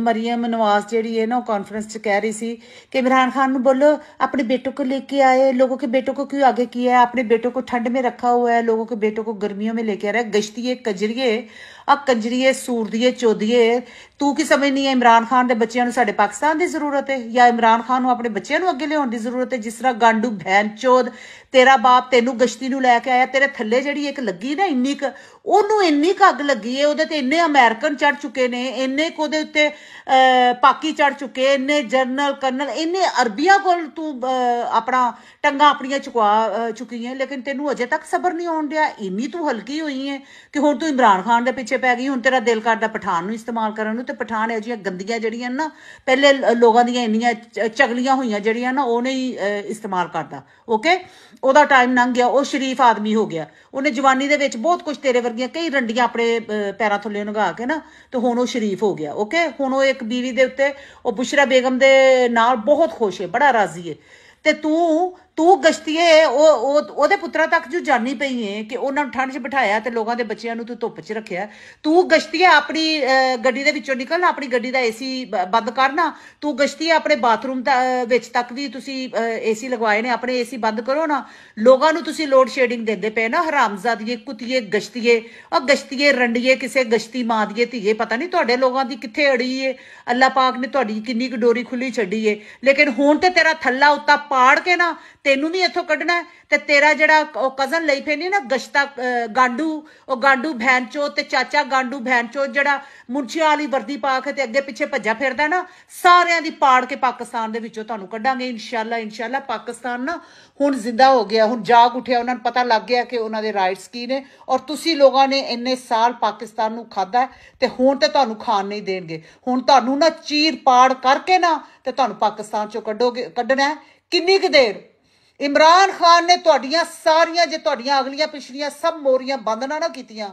ਮਰੀਮ नवाज ਜਿਹੜੀ ਹੈ ਨਾ ਕਾਨਫਰੰਸ 'ਚ ਕਹਿ ਰਹੀ ਸੀ ਕਿ ਇਮਰਾਨ ਖਾਨ ਨੂੰ ਬੋਲੋ ਆਪਣੇ बेटों को लेके आए लोगों के बेटों को क्यों आगे किया है ਆਪਣੇ बेटों ਕੋ ਠੰਡ ਮੇ ਰੱਖਾ ਹੋਇਆ ਹੈ ਲੋਕੋ ਕੇ बेटों ਕੋ गर्मियों ਮੇ ਲੈ ਕੇ ਆ है ਗਸ਼ਤੀਏ ਕਜਰੀਏ ਆ ਕੰਜਰੀਏ ਸੂਰਦੀਏ ਚੋਦੀਏ ਤੂੰ ਕੀ ਸਮਝ ਨਹੀਂ ਹੈ ਇਮਰਾਨ ਖਾਨ ਦੇ ਬੱਚਿਆਂ ਨੂੰ ਸਾਡੇ ਪਾਕਿਸਤਾਨ ਦੀ ਜ਼ਰੂਰਤ ਹੈ ਜਾਂ ਇਮਰਾਨ ਖਾਨ ਨੂੰ ਆਪਣੇ ਬੱਚਿਆਂ ਨੂੰ ਅੱਗੇ ਲਿਆਉਣ ਦੀ ਜ਼ਰੂਰਤ ਹੈ ਜਿਸ ਤਰ੍ਹਾਂ ਗਾਂਡੂ ਭੈਣ ਚੋਦ ਤੇਰਾ ਬਾਪ ਤੈਨੂੰ ਗਸ਼ਤੀ ਨੂੰ ਲੈ ਕੇ ਆਇਆ ਤੇਰੇ ਥੱਲੇ ਜਿਹੜੀ ਇੱਕ ਲੱਗੀ ਨਾ ਇੰਨੀ ਕ ਉਹਨੂੰ ਇੰਨੀ ਕ ਅੱਗ ਲੱਗੀ ਹੈ ਉਹਦੇ ਤੇ ਇੰਨੇ ਅਮਰੀਕਨ ਚੜ ਚੁੱਕੇ ਨੇ ਇੰਨੇ ਕੋਦੇ ਤੇ ਪਾਕੀ ਚੜ ਚੁੱਕੇ ਇੰਨੇ ਜਰਨਲ ਕਰਨਲ ਇੰਨੇ ਅਰਬੀਆਂ ਕੋਲ ਤੂੰ ਆਪਣਾ ਟੰਗਾ ਆਪਣੀਆਂ ਚੁਕਵਾ ਚੁਕੀ ਹੈ ਲੇਕਿਨ ਤੈਨੂੰ ਅਜੇ ਤੱਕ ਸਬਰ ਨਹੀਂ ਆਉਣ ਡਿਆ ਇੰਨੀ ਤੂੰ ਹਲਕੀ ਹੋਈ ਹੈ ਕਿ ਹੁਣ ਤੂੰ ਇਮਰਾਨ ਖਾਨ ਦੇ ਪਿੱਛੇ ਪੈ ਗਈ ਹੁਣ ਤੇਰਾ ਦਿਲ ਕਰਦਾ ਪਠਾਨ ਨੂੰ ਇਸਤੇਮਾਲ ਕਰਨ ਨੂੰ ਤੇ ਪਠਾਨ ਇਹ ਗੰਦੀਆਂ ਜਿਹੜੀਆਂ ਨਾ ਪਹਿਲੇ ਲੋਕਾਂ ਦੀਆਂ ਇੰਨੀਆਂ ਚਗਲੀਆਂ ਹੋਈਆਂ ਜਿਹੜੀਆਂ ਨਾ ਉਹਨੇ ਹੀ ਇਸਤੇਮਾਲ ਕਰਦਾ ਓਕੇ ਉਹਦਾ ਟਾਈਮ ਲੰਘ ਗਿਆ ਉਹ ਸ਼ਰੀਫ ਆਦਮੀ ਹੋ ਗਿਆ ਉਹਨੇ ਜਵਾਨੀ ਦੇ ਵਿੱਚ ਬਹੁਤ ਕੁਝ ਤੇਰੇ ਵਰਗੀਆਂ ਕਈ ਰੰਡੀਆਂ ਆਪਣੇ ਪੈਰਾਂ ਥੱਲੇ ਨਗਾ ਕੇ ਨਾ ਤੇ ਹੁਣ ਉਹ ਸ਼ਰੀਫ ਹੋ ਗਿਆ ਓਕੇ ਹੁਣ ਉਹ ਇੱਕ ਬੀਵੀ ਦੇ ਉੱਤੇ ਉਹ ਬੁਸ਼ਰਾ ਬੇਗਮ ਦੇ ਨਾਲ ਬਹੁਤ ਖੁਸ਼ ਹੈ ਬੜਾ ਰਾਜ਼ੀ ਹੈ ਤੇ ਤੂੰ ਤੂੰ ਗਸ਼ਤੀਏ ਉਹ ਉਹਦੇ ਪੁੱਤਰਾ ਤੱਕ ਜੂ ਜਾਣੀ ਪਈ ਏ ਕਿ ਉਹਨਾਂ ਨੂੰ ਠੰਡ 'ਚ ਬਿਠਾਇਆ ਤੇ ਲੋਕਾਂ ਦੇ ਬੱਚਿਆਂ ਨੂੰ ਤੂੰ ਧੁੱਪ 'ਚ ਰੱਖਿਆ ਤੂੰ ਗਸ਼ਤੀਏ ਆਪਣੀ ਗੱਡੀ ਦੇ ਵਿੱਚੋਂ ਨਿਕਲ ਆਪਣੀ ਗੱਡੀ ਦਾ ਏਸੀ ਬੰਦ ਕਰਨਾ ਤੂੰ ਗਸ਼ਤੀਏ ਆਪਣੇ ਬਾਥਰੂਮ ਵਿੱਚ ਤੱਕ ਵੀ ਤੁਸੀਂ ਏਸੀ ਲਗਵਾਏ ਨੇ ਆਪਣੇ ਏਸੀ ਬੰਦ ਕਰੋ ਨਾ ਲੋਕਾਂ ਨੂੰ ਤੁਸੀਂ ਲੋਡ ਸ਼ੇਡਿੰਗ ਦਿੰਦੇ ਪਏ ਨਾ ਹਰਾਮਜ਼ਾਦੀਏ ਕੁੱਤੀਏ ਗਸ਼ਤੀਏ ਉਹ ਗਸ਼ਤੀਏ ਰੰਡੀਏ ਕਿਸੇ ਗਸ਼ਤੀ ਮਾਂ ਦੀਏ ਧੀਏ ਪਤਾ ਨਹੀਂ ਤੁਹਾਡੇ ਲੋਕਾਂ ਦੀ ਕਿੱਥੇ ਅੜੀ ਏ ਅੱਲਾ ਪਾਕ ਨੇ ਤੁਹਾਡੀ ਕਿੰਨੀ ਕੁ ਡੋਰੀ ਖੁੱਲੀ ਛੱਡੀ ਏ ਲੇਕਿਨ ਹੁਣ ਤੇ ਤੇਰਾ ਥੱਲਾ ਉੱਤਾ ਪਾੜ ਕੇ ਨਾ ਤੈਨੂੰ ਵੀ ਇੱਥੋਂ ਕੱਢਣਾ ਤੇ ਤੇਰਾ ਜਿਹੜਾ ਉਹ ਕਜ਼ਨ ਲਈ ਫੇਨੀ ਨਾ ਗਸ਼ਤਾ ਗਾਂਡੂ ਉਹ ਗਾਂਡੂ ਭੈਣਚੋ ਤੇ ਚਾਚਾ ਗਾਂਡੂ ਭੈਣਚੋ ਜਿਹੜਾ ਮੁੰਚਿਆਂ ਵਾਲੀ ਵਰਦੀ ਪਾ ਕੇ ਤੇ ਅੱਗੇ ਪਿੱਛੇ ਭੱਜਾ ਫਿਰਦਾ ਨਾ ਸਾਰਿਆਂ ਦੀ ਪਾੜ ਕੇ ਪਾਕਿਸਤਾਨ ਦੇ ਵਿੱਚੋਂ ਤੁਹਾਨੂੰ ਕੱਢਾਂਗੇ ਇਨਸ਼ਾਅੱਲਾ ਇਨਸ਼ਾਅੱਲਾ ਪਾਕਿਸਤਾਨ ਨਾ ਹੁਣ ਜ਼ਿੰਦਾ ਹੋ ਗਿਆ ਹੁਣ ਜਾਗ ਉੱਠਿਆ ਉਹਨਾਂ ਨੂੰ ਪਤਾ ਲੱਗ ਗਿਆ ਕਿ ਉਹਨਾਂ ਦੇ ਰਾਈਟਸ ਕੀ ਨੇ ਔਰ ਤੁਸੀਂ ਲੋਕਾਂ ਨੇ ਇੰਨੇ ਸਾਲ ਪਾਕਿਸਤਾਨ ਨੂੰ ਖਾਦਾ ਤੇ ਹੁਣ ਤੇ ਤੁਹਾਨੂੰ ਖਾਣ ਨਹੀਂ ਦੇਣਗੇ ਹੁਣ ਤੁਹਾਨੂੰ ਨਾ ਚੀਰ ਪਾੜ ਕਰਕੇ ਨਾ ਤੇ ਤੁਹਾਨੂੰ ਪਾਕਿਸਤਾਨ ਚੋਂ ਕੱਢੋਗੇ ਕੱਢਣਾ ਕਿੰਨੀ ਕੁ ਦੇਰ ਇਮਰਾਨ ਖਾਨ ਨੇ ਤੁਹਾਡੀਆਂ ਸਾਰੀਆਂ ਜੇ ਤੁਹਾਡੀਆਂ ਅਗਲੀਆਂ ਪਿਛਲੀਆਂ ਸਭ ਮੋਰੀਆਂ ਬੰਦ ਨਾ ਨਾ ਕੀਤੀਆਂ